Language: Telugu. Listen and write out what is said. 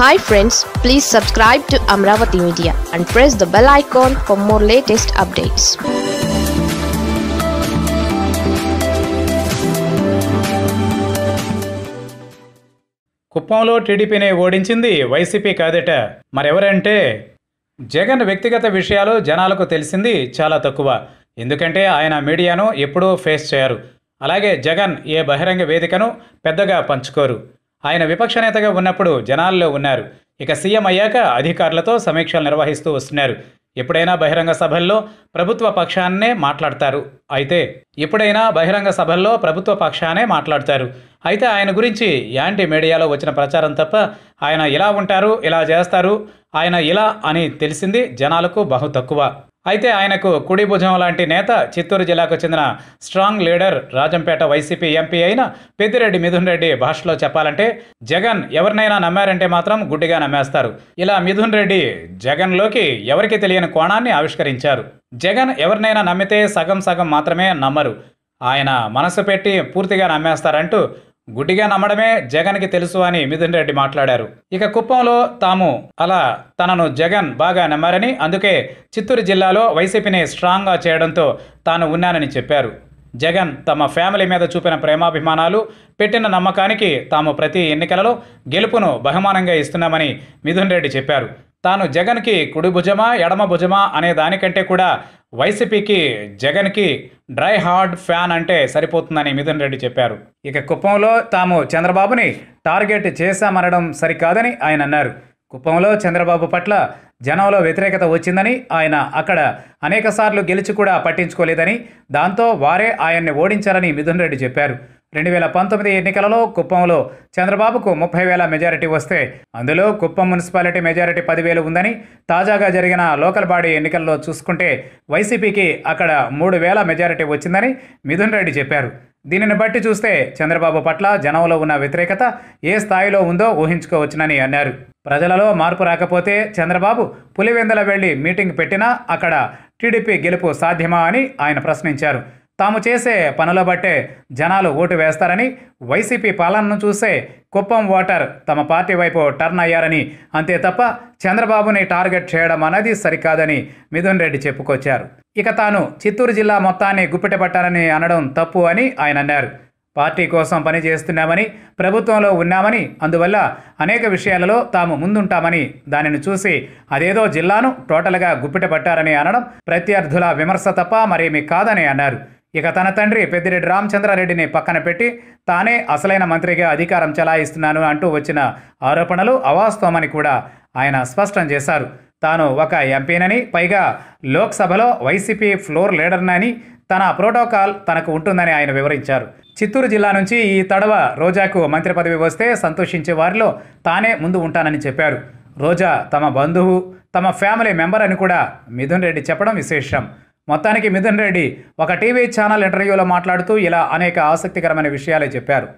hi friends please subscribe to Amaravati media and press the bell icon for more latest updates కుప్పంలో టీడీపీని ఓడించింది వైసీపీ కాదట మరెవరంటే జగన్ వ్యక్తిగత విషయాలు జనాలకు తెలిసింది చాలా తక్కువ ఎందుకంటే ఆయన మీడియాను ఎప్పుడూ ఫేస్ చేయరు అలాగే జగన్ ఏ బహిరంగ వేదికను పెద్దగా పంచుకోరు ఆయన విపక్ష నేతగా ఉన్నప్పుడు జనాల్లో ఉన్నారు ఇక సీఎం అయ్యాక అధికారులతో సమీక్షలు నిర్వహిస్తూ వస్తున్నారు ఎప్పుడైనా బహిరంగ సభల్లో ప్రభుత్వ పక్షాన్నే మాట్లాడతారు అయితే ఎప్పుడైనా బహిరంగ సభల్లో ప్రభుత్వ పక్షానే మాట్లాడతారు అయితే ఆయన గురించి యాంటీ మీడియాలో వచ్చిన ప్రచారం తప్ప ఆయన ఇలా ఉంటారు ఇలా చేస్తారు ఆయన ఇలా అని తెలిసింది జనాలకు బహు తక్కువ అయితే ఆయనకు కుడి భుజం లాంటి నేత చిత్తూరు జిల్లాకు చెందిన strong leader Rajampet YCP MP అయిన పెద్దిరెడ్డి మిథున్ రెడ్డి భాషలో చెప్పాలంటే జగన్ ఎవరినైనా నమ్మారంటే మాత్రం గుడ్డిగా నమ్మేస్తారు ఇలా మిథున్ రెడ్డి జగన్లోకి ఎవరికి తెలియని కోణాన్ని ఆవిష్కరించారు జగన్ ఎవరినైనా నమ్మితే సగం సగం మాత్రమే నమ్మరు ఆయన మనసు పెట్టి పూర్తిగా నమ్మేస్తారంటూ గుడ్డిగా నమ్మడమే జగన్కి తెలుసు అని మిథున్ రెడ్డి మాట్లాడారు ఇక కుప్పంలో తాము అలా తనను జగన్ బాగా నమ్మారని అందుకే చిత్తూరు జిల్లాలో వైసీపీని స్ట్రాంగ్గా చేయడంతో తాను ఉన్నానని చెప్పారు జగన్ తమ ఫ్యామిలీ మీద చూపిన ప్రేమాభిమానాలు పెట్టిన నమ్మకానికి తాము ప్రతి ఎన్నికలలో గెలుపును బహుమానంగా ఇస్తున్నామని మిథున్ రెడ్డి చెప్పారు తాను జగన్కి కుడి భుజమా ఎడమ భుజమా అనే దానికంటే కూడా వైసీపీకి జగన్కి డ్రై హార్డ్ ఫ్యాన్ అంటే సరిపోతుందని మిథున్ రెడ్డి చెప్పారు ఇక కుప్పంలో తాము చంద్రబాబుని టార్గెట్ చేశామనడం సరికాదని ఆయన అన్నారు కుప్పంలో చంద్రబాబు పట్ల జనంలో వ్యతిరేకత వచ్చిందని ఆయన అక్కడ అనేకసార్లు గెలిచి కూడా పట్టించుకోలేదని దాంతో వారే ఆయన్ని ఓడించారని మిథున్ రెడ్డి చెప్పారు రెండు వేల పంతొమ్మిది ఎన్నికలలో కుప్పంలో చంద్రబాబుకు ముప్పై వేల మెజారిటీ వస్తే అందులో కుప్పం మున్సిపాలిటీ మెజారిటీ పదివేలు ఉందని తాజాగా జరిగిన లోకల్ బాడీ ఎన్నికల్లో చూసుకుంటే వైసీపీకి అక్కడ మూడు వేల మెజారిటీ వచ్చిందని మిథున్ రెడ్డి చెప్పారు దీనిని బట్టి చూస్తే చంద్రబాబు పట్ల జనంలో ఉన్న వ్యతిరేకత ఏ స్థాయిలో ఉందో ఊహించుకోవచ్చునని అన్నారు ప్రజలలో మార్పు రాకపోతే చంద్రబాబు పులివెందల వెళ్లి మీటింగ్ పెట్టినా అక్కడ టీడీపీ గెలుపు సాధ్యమా అని ఆయన ప్రశ్నించారు తాము చేసే పనుల బట్టే జనాలు ఓటు వేస్తారని వైసీపీ పాలనను చూసే కుప్పం ఓటర్ తమ పార్టీ వైపు టర్న్ అయ్యారని అంతే తప్ప చంద్రబాబుని టార్గెట్ చేయడం అనేది సరికాదని మిథున్ రెడ్డి చెప్పుకొచ్చారు ఇక తాను చిత్తూరు జిల్లా మొత్తాన్ని గుప్పెటపట్టాలని అనడం తప్పు అని ఆయన అన్నారు పార్టీ కోసం పనిచేస్తున్నామని ప్రభుత్వంలో ఉన్నామని అందువల్ల అనేక విషయాలలో తాము ముందుంటామని దానిని చూసి అదేదో జిల్లాను టోటల్గా గుప్పిట పట్టారని అనడం ప్రత్యర్థుల విమర్శ తప్ప మరేమీ కాదని అన్నారు ఇక తన తండ్రి పెద్దిరెడ్డి రామచంద్రారెడ్డిని పక్కన పెట్టి తానే అసలైన మంత్రిగా అధికారం చెలాయిస్తున్నాను అంటూ వచ్చిన ఆరోపణలు అవాస్తవమని కూడా ఆయన స్పష్టం చేశారు తాను ఒక ఎంపీనని పైగా లోక్సభలో వైసీపీ ఫ్లోర్ లీడర్నని తన ప్రోటోకాల్ తనకు ఉంటుందని ఆయన వివరించారు చిత్తూరు జిల్లా నుంచి ఈ తడవ రోజాకు మంత్రి పదవి వస్తే సంతోషించే వారిలో తానే ముందు ఉంటానని చెప్పారు రోజా తమ బంధువు తమ ఫ్యామిలీ మెంబర్ అని కూడా మిథున్ రెడ్డి చెప్పడం విశేషం మొత్తానికి మిథున్ రెడ్డి ఒక టీవీ ఛానల్ ఇంటర్వ్యూలో మాట్లాడుతూ ఇలా అనేక ఆసక్తికరమైన విషయాలే చెప్పారు